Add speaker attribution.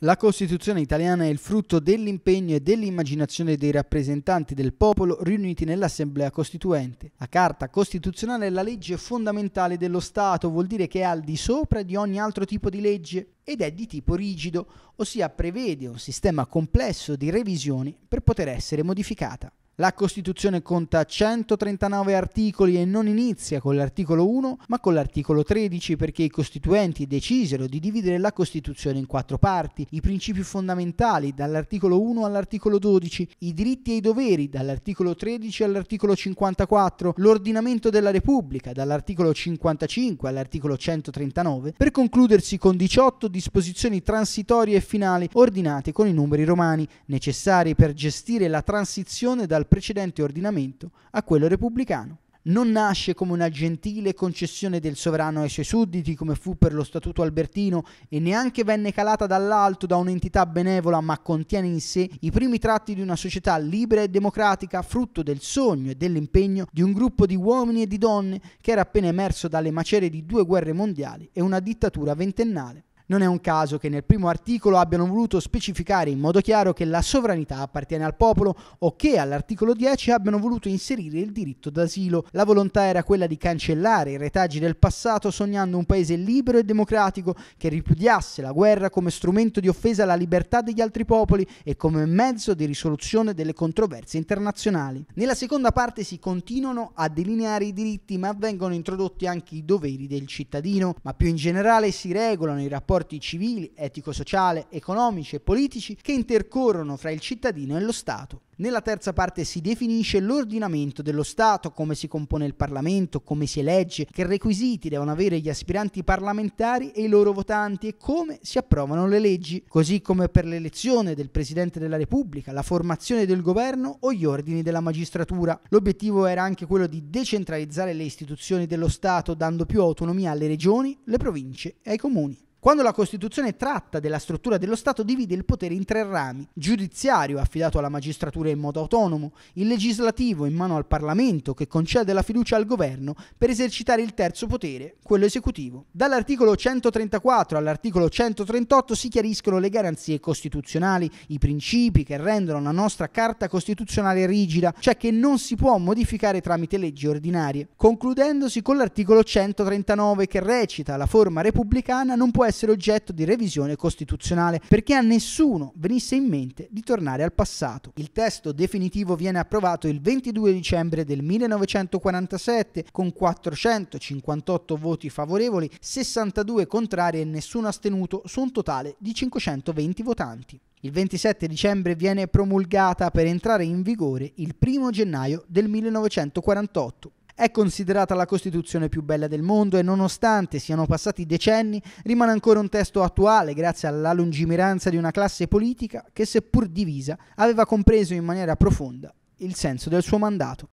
Speaker 1: La Costituzione italiana è il frutto dell'impegno e dell'immaginazione dei rappresentanti del popolo riuniti nell'Assemblea Costituente. La Carta Costituzionale è la legge fondamentale dello Stato, vuol dire che è al di sopra di ogni altro tipo di legge ed è di tipo rigido, ossia prevede un sistema complesso di revisioni per poter essere modificata. La Costituzione conta 139 articoli e non inizia con l'articolo 1, ma con l'articolo 13 perché i costituenti decisero di dividere la Costituzione in quattro parti, i principi fondamentali dall'articolo 1 all'articolo 12, i diritti e i doveri dall'articolo 13 all'articolo 54, l'ordinamento della Repubblica dall'articolo 55 all'articolo 139, per concludersi con 18 disposizioni transitorie e finali ordinate con i numeri romani, necessarie per gestire la transizione dal precedente ordinamento a quello repubblicano. Non nasce come una gentile concessione del sovrano ai suoi sudditi, come fu per lo Statuto albertino, e neanche venne calata dall'alto da un'entità benevola, ma contiene in sé i primi tratti di una società libera e democratica, frutto del sogno e dell'impegno di un gruppo di uomini e di donne che era appena emerso dalle macerie di due guerre mondiali e una dittatura ventennale. Non è un caso che nel primo articolo abbiano voluto specificare in modo chiaro che la sovranità appartiene al popolo o che all'articolo 10 abbiano voluto inserire il diritto d'asilo. La volontà era quella di cancellare i retaggi del passato sognando un paese libero e democratico che ripudiasse la guerra come strumento di offesa alla libertà degli altri popoli e come mezzo di risoluzione delle controversie internazionali. Nella seconda parte si continuano a delineare i diritti ma vengono introdotti anche i doveri del cittadino, ma più in generale si regolano i rapporti rapporti civili, etico-sociale, economici e politici che intercorrono fra il cittadino e lo Stato. Nella terza parte si definisce l'ordinamento dello Stato, come si compone il Parlamento, come si elegge, che requisiti devono avere gli aspiranti parlamentari e i loro votanti e come si approvano le leggi, così come per l'elezione del Presidente della Repubblica, la formazione del governo o gli ordini della magistratura. L'obiettivo era anche quello di decentralizzare le istituzioni dello Stato dando più autonomia alle regioni, le province e ai comuni. Quando la Costituzione tratta della struttura dello Stato divide il potere in tre rami, giudiziario affidato alla magistratura in modo autonomo, il legislativo in mano al Parlamento che concede la fiducia al governo per esercitare il terzo potere, quello esecutivo. Dall'articolo 134 all'articolo 138 si chiariscono le garanzie costituzionali, i principi che rendono la nostra Carta Costituzionale rigida, cioè che non si può modificare tramite leggi ordinarie. Concludendosi con l'articolo 139 che recita la forma repubblicana non può essere essere oggetto di revisione costituzionale perché a nessuno venisse in mente di tornare al passato. Il testo definitivo viene approvato il 22 dicembre del 1947 con 458 voti favorevoli, 62 contrari e nessuno astenuto su un totale di 520 votanti. Il 27 dicembre viene promulgata per entrare in vigore il 1 gennaio del 1948. È considerata la Costituzione più bella del mondo e nonostante siano passati decenni rimane ancora un testo attuale grazie alla lungimiranza di una classe politica che seppur divisa aveva compreso in maniera profonda il senso del suo mandato.